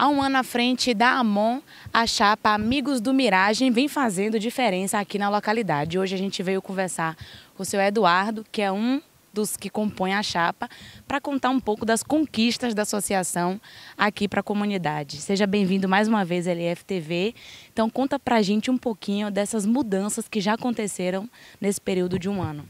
Há um ano à frente da AMON, a chapa Amigos do Miragem vem fazendo diferença aqui na localidade. Hoje a gente veio conversar com o seu Eduardo, que é um dos que compõem a chapa, para contar um pouco das conquistas da associação aqui para a comunidade. Seja bem-vindo mais uma vez à LFTV. Então conta para a gente um pouquinho dessas mudanças que já aconteceram nesse período de um ano.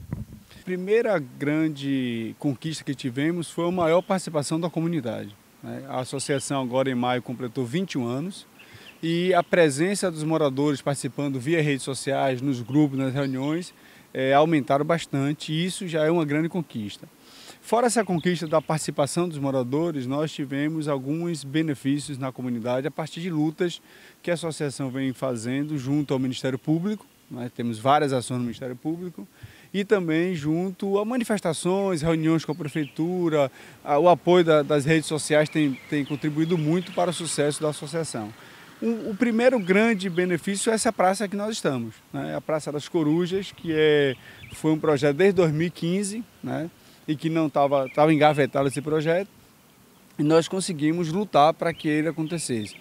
A primeira grande conquista que tivemos foi a maior participação da comunidade. Né? A associação agora em maio completou 21 anos e a presença dos moradores participando via redes sociais, nos grupos, nas reuniões, é, aumentaram bastante e isso já é uma grande conquista. Fora essa conquista da participação dos moradores, nós tivemos alguns benefícios na comunidade a partir de lutas que a associação vem fazendo junto ao Ministério Público. Né? temos várias ações no Ministério Público e também junto a manifestações, reuniões com a prefeitura, o apoio das redes sociais tem, tem contribuído muito para o sucesso da associação. O, o primeiro grande benefício é essa praça que nós estamos, né? a Praça das Corujas, que é, foi um projeto desde 2015 né? e que não estava tava engavetado esse projeto, e nós conseguimos lutar para que ele acontecesse.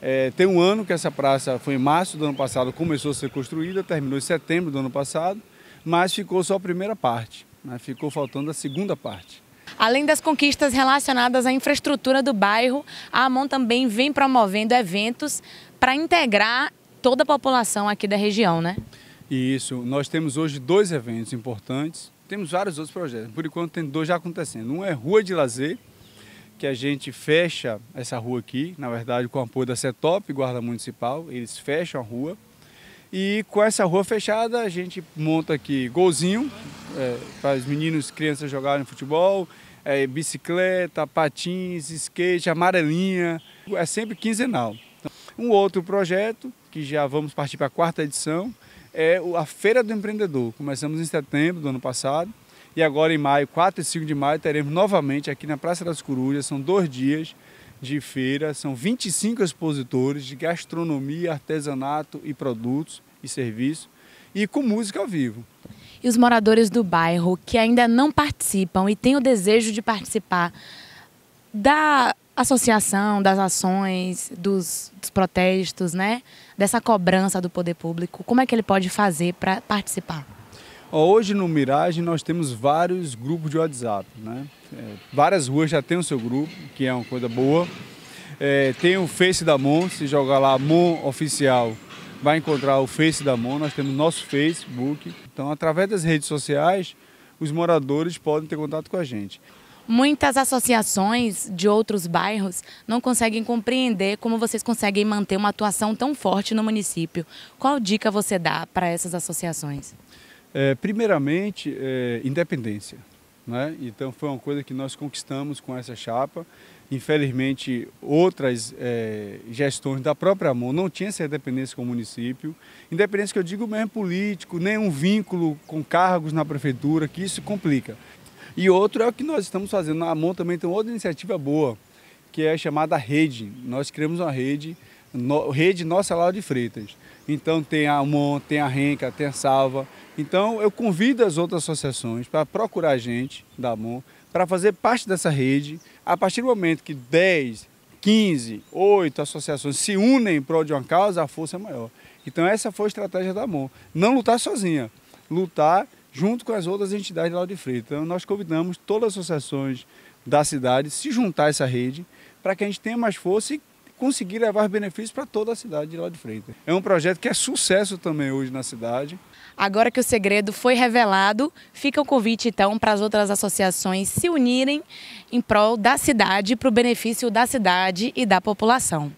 É, tem um ano que essa praça foi em março do ano passado, começou a ser construída, terminou em setembro do ano passado, mas ficou só a primeira parte, né? ficou faltando a segunda parte. Além das conquistas relacionadas à infraestrutura do bairro, a AMON também vem promovendo eventos para integrar toda a população aqui da região, né? Isso, nós temos hoje dois eventos importantes, temos vários outros projetos, por enquanto tem dois já acontecendo. Um é Rua de Lazer, que a gente fecha essa rua aqui, na verdade com o apoio da CETOP, Guarda Municipal, eles fecham a rua e com essa rua fechada, a gente monta aqui golzinho, é, para os meninos e crianças jogarem futebol, é, bicicleta, patins, skate, amarelinha. É sempre quinzenal. Então, um outro projeto, que já vamos partir para a quarta edição, é a Feira do Empreendedor. Começamos em setembro do ano passado. E agora em maio, 4 e 5 de maio, teremos novamente aqui na Praça das Corujas, são dois dias, de feira. São 25 expositores de gastronomia, artesanato e produtos e serviços e com música ao vivo. E os moradores do bairro que ainda não participam e têm o desejo de participar da associação, das ações, dos, dos protestos, né? Dessa cobrança do poder público, como é que ele pode fazer para participar? Hoje no Mirage nós temos vários grupos de WhatsApp, né? É, várias ruas já tem o seu grupo, que é uma coisa boa. É, tem o Face da Mon, se jogar lá Mon Oficial, vai encontrar o Face da Mon. Nós temos nosso Facebook. Então, através das redes sociais, os moradores podem ter contato com a gente. Muitas associações de outros bairros não conseguem compreender como vocês conseguem manter uma atuação tão forte no município. Qual dica você dá para essas associações? É, primeiramente, é, independência. Né? Então foi uma coisa que nós conquistamos com essa chapa. Infelizmente, outras é, gestões da própria mão não tinham essa independência com o município. Independência que eu digo mesmo político, nenhum vínculo com cargos na prefeitura, que isso complica. E outro é o que nós estamos fazendo. A mão também tem outra iniciativa boa, que é chamada Rede. Nós criamos uma rede no, Rede Nossa Laura de Freitas. Então tem a Amon, tem a Renca, tem a Salva. Então eu convido as outras associações para procurar a gente da Amon para fazer parte dessa rede. A partir do momento que 10, 15, 8 associações se unem em prol de uma causa, a força é maior. Então essa foi a estratégia da Amon. Não lutar sozinha, lutar junto com as outras entidades da Lauro de Freitas. Então nós convidamos todas as associações da cidade se juntar a essa rede para que a gente tenha mais força e conseguir levar benefícios para toda a cidade de lá de Freitas. É um projeto que é sucesso também hoje na cidade. Agora que o segredo foi revelado, fica o convite então para as outras associações se unirem em prol da cidade, para o benefício da cidade e da população.